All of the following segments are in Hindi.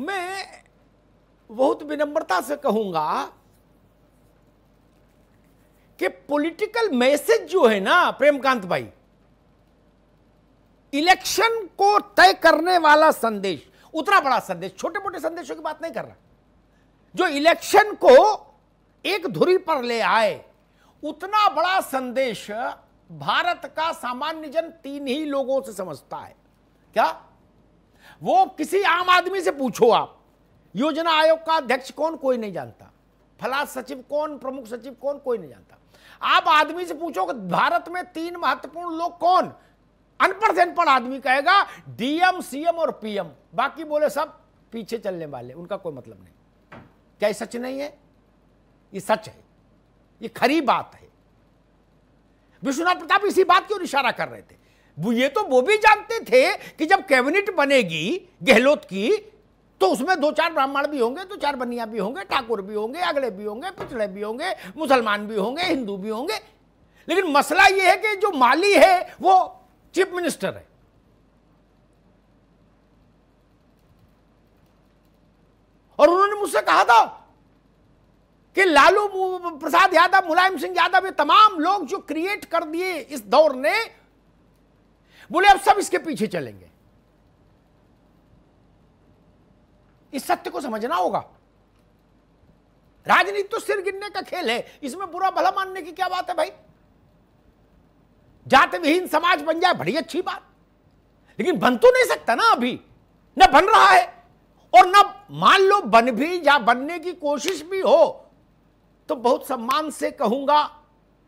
मैं बहुत विनम्रता से कहूंगा कि पॉलिटिकल मैसेज जो है ना प्रेमकांत भाई इलेक्शन को तय करने वाला संदेश उतना बड़ा संदेश छोटे मोटे संदेशों की बात नहीं कर रहा जो इलेक्शन को एक धुरी पर ले आए उतना बड़ा संदेश भारत का सामान्य जन तीन ही लोगों से समझता है क्या वो किसी आम आदमी से पूछो आप योजना आयोग का अध्यक्ष कौन कोई नहीं जानता फला सचिव कौन प्रमुख सचिव कौन कोई नहीं जानता आप आदमी से पूछो कि भारत में तीन महत्वपूर्ण लोग कौन अनपढ़ से अनपढ़ आदमी कहेगा डीएम सीएम और पीएम बाकी बोले सब पीछे चलने वाले उनका कोई मतलब नहीं क्या ये सच नहीं है ये सच है ये खरी बात है विश्वनाथ प्रताप इसी बात की ओर इशारा कर रहे थे वो ये तो वो भी जानते थे कि जब कैबिनेट बनेगी गहलोत की तो उसमें दो चार ब्राह्मण भी होंगे दो तो चार बनिया भी होंगे ठाकुर भी होंगे अगले भी होंगे पिछड़े भी होंगे मुसलमान भी होंगे हिंदू भी होंगे लेकिन मसला यह है कि जो माली है वो चीफ मिनिस्टर है और उन्होंने मुझसे कहा था कि लालू प्रसाद यादव मुलायम सिंह यादव ये तमाम लोग जो क्रिएट कर दिए इस दौर ने बोले अब सब इसके पीछे चलेंगे इस सत्य को समझना होगा राजनीति तो सिर गिरने का खेल है इसमें बुरा भला मानने की क्या बात है भाई जात विहीन समाज बन जाए बड़ी अच्छी बात लेकिन बन तो नहीं सकता ना अभी न बन रहा है और न मान लो बन भी या बनने की कोशिश भी हो तो बहुत सम्मान से कहूंगा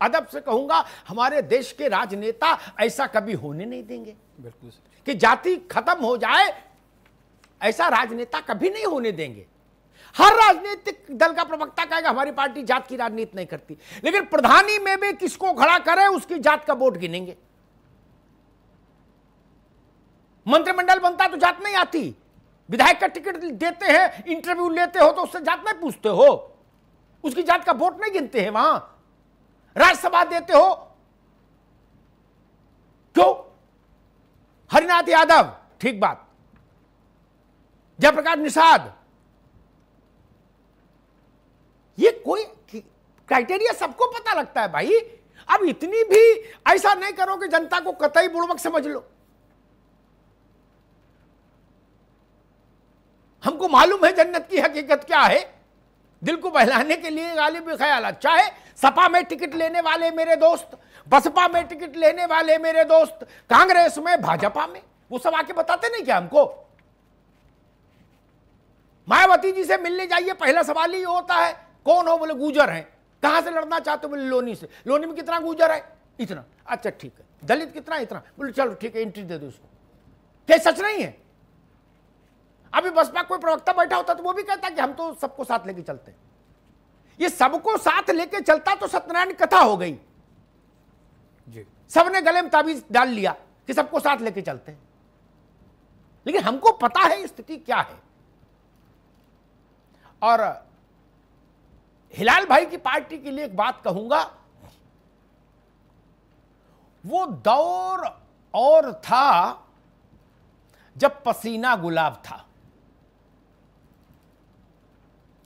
अदब से कहूंगा हमारे देश के राजनेता ऐसा कभी होने नहीं देंगे बिल्कुल कि जाति खत्म हो जाए ऐसा राजनेता कभी नहीं होने देंगे हर राजनीतिक दल का प्रवक्ता कहेगा हमारी पार्टी जात की राजनीति नहीं करती लेकिन प्रधानी में भी किसको खड़ा करे उसकी जात का वोट गिनेंगे मंत्रिमंडल बनता तो जात नहीं आती विधायक का टिकट देते हैं इंटरव्यू लेते हो तो उससे जात नहीं पूछते हो उसकी जात का वोट नहीं गिनते हैं वहां राज्यसभा देते हो क्यों हरिनाथ यादव ठीक बात जयप्रकाश निषाद ये कोई क्राइटेरिया सबको पता लगता है भाई अब इतनी भी ऐसा नहीं करो कि जनता को कतई बुड़बक समझ लो हमको मालूम है जन्नत की हकीकत क्या है दिल को बहलाने के लिए गालिब ख्याल चाहे सपा में टिकट लेने वाले मेरे दोस्त बसपा में टिकट लेने वाले मेरे दोस्त कांग्रेस में भाजपा में वो सब आके बताते नहीं क्या हमको मायावती जी से मिलने जाइए पहला सवाल ही होता है कौन हो बोले गुजर है कहां से लड़ना चाहते हो बोले लोनी से लोनी में कितना गुजर है इतना अच्छा ठीक है दलित कितना इतना बोले चलो ठीक है एंट्री दे दो उसको क्या सच नहीं है अभी बसपा कोई प्रवक्ता बैठा होता तो वो भी कहता कि हम तो सबको साथ लेके चलते ये सबको साथ लेके चलता तो सत्यनारायण कथा हो गई जी सबने गले में ताबीज डाल लिया कि सबको साथ लेके चलते लेकिन हमको पता है स्थिति क्या है और हिलाल भाई की पार्टी के लिए एक बात कहूंगा वो दौर और था जब पसीना गुलाब था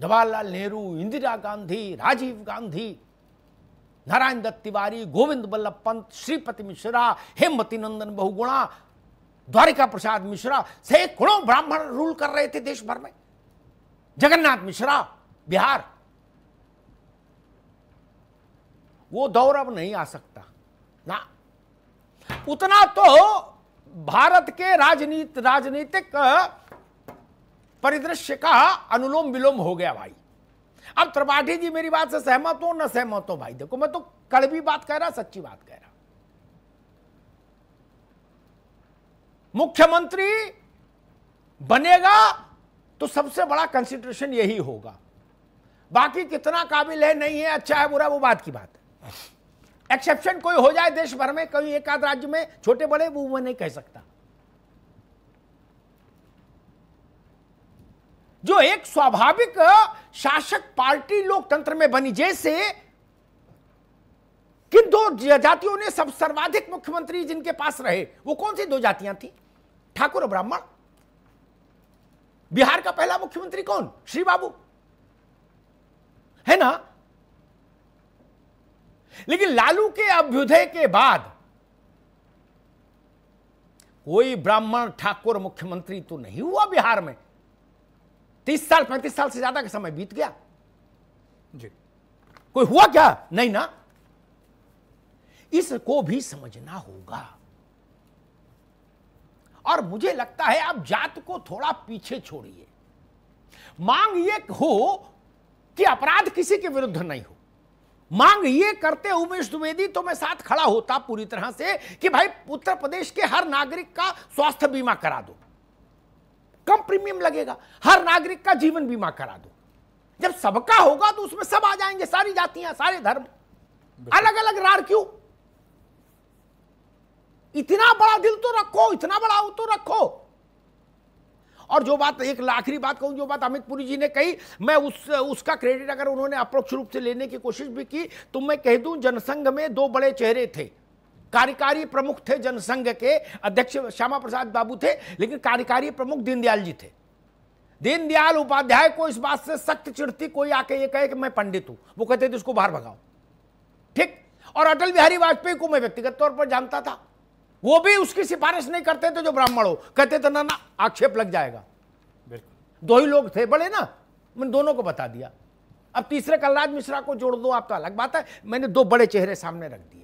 जवाहरलाल नेहरू इंदिरा गांधी राजीव गांधी नारायण दत्त तिवारी गोविंद बल्लभ पंत श्रीपति मिश्रा हेमवती नंदन बहुगुणा द्वारिका प्रसाद मिश्रा सैकड़ों ब्राह्मण रूल कर रहे थे देश भर में जगन्नाथ मिश्रा बिहार वो दौर अब नहीं आ सकता ना उतना तो भारत के राजनीत राजनीतिक परिदृश्य का अनुलोम विलोम हो गया भाई अब त्रिपाठी जी मेरी बात से सहमत हो न सहमत हो भाई देखो मैं तो कड़वी बात कह रहा सच्ची बात कह रहा मुख्यमंत्री बनेगा तो सबसे बड़ा कंसिडरेशन यही होगा बाकी कितना काबिल है नहीं है अच्छा है बुरा वो बात की बात है एक्सेप्शन कोई हो जाए देश भर में कहीं एक आध राज्य में छोटे बड़े वो मैं नहीं कह सकता जो एक स्वाभाविक शासक पार्टी लोकतंत्र में बनी जैसे किन दो जातियों ने सब सर्वाधिक मुख्यमंत्री जिनके पास रहे वो कौन सी दो जातियां थी ठाकुर ब्राह्मण बिहार का पहला मुख्यमंत्री कौन श्री बाबू है ना लेकिन लालू के अभ्युदय के बाद कोई ब्राह्मण ठाकुर मुख्यमंत्री तो नहीं हुआ बिहार में तीस साल पैंतीस साल से ज्यादा का समय बीत गया जी कोई हुआ क्या नहीं ना इसको भी समझना होगा और मुझे लगता है आप जात को थोड़ा पीछे छोड़िए मांग ये हो कि अपराध किसी के विरुद्ध नहीं हो मांग ये करते उमेश द्विवेदी तो मैं साथ खड़ा होता पूरी तरह से कि भाई उत्तर प्रदेश के हर नागरिक का स्वास्थ्य बीमा करा दो कम प्रीमियम लगेगा हर नागरिक का जीवन बीमा करा दो जब सबका होगा तो उसमें सब आ जाएंगे सारी जातियां सारे धर्म अलग अलग रार क्यों इतना बड़ा दिल तो रखो इतना बड़ा हो तो रखो और जो बात एक आखिरी बात कहूं जो बात अमित पुरी जी ने कही मैं उस उसका क्रेडिट अगर उन्होंने अप्रोक्ष रूप से लेने की कोशिश भी की तो मैं कह दूं जनसंघ में दो बड़े चेहरे थे कार्यकारी प्रमुख थे जनसंघ के अध्यक्ष श्यामा प्रसाद बाबू थे लेकिन कार्यकारी प्रमुख दीनदयाल जी थे दीनदयाल उपाध्याय को इस बात से सख्त चिड़ती कोई आके ये कहे कि मैं पंडित हूं वो कहते थे उसको बाहर भगाओ ठीक और अटल बिहारी वाजपेयी को मैं व्यक्तिगत तौर पर जानता था वो भी उसकी सिफारिश नहीं करते थे जो ब्राह्मण हो कहते थे ना ना आक्षेप लग जाएगा बिल्कुल दो ही लोग थे बड़े ना मैंने दोनों को बता दिया अब तीसरे कलराज मिश्रा को जोड़ दो आप तो अलग बात है मैंने दो बड़े चेहरे सामने रख दिए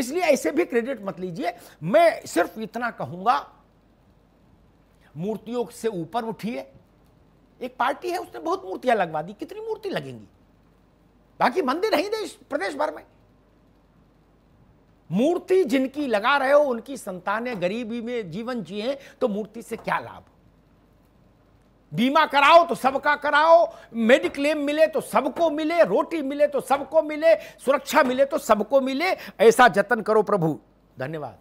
इसलिए ऐसे भी क्रेडिट मत लीजिए मैं सिर्फ इतना कहूंगा मूर्तियों से ऊपर उठिए एक पार्टी है उसने बहुत मूर्तियां लगवा दी कितनी मूर्ति लगेंगी बाकी मंदिर नहीं देश प्रदेश भर में मूर्ति जिनकी लगा रहे हो उनकी संतानें गरीबी में जीवन जिए तो मूर्ति से क्या लाभ बीमा कराओ तो सबका कराओ मेडिक्लेम मिले तो सबको मिले रोटी मिले तो सबको मिले सुरक्षा मिले तो सबको मिले ऐसा जतन करो प्रभु धन्यवाद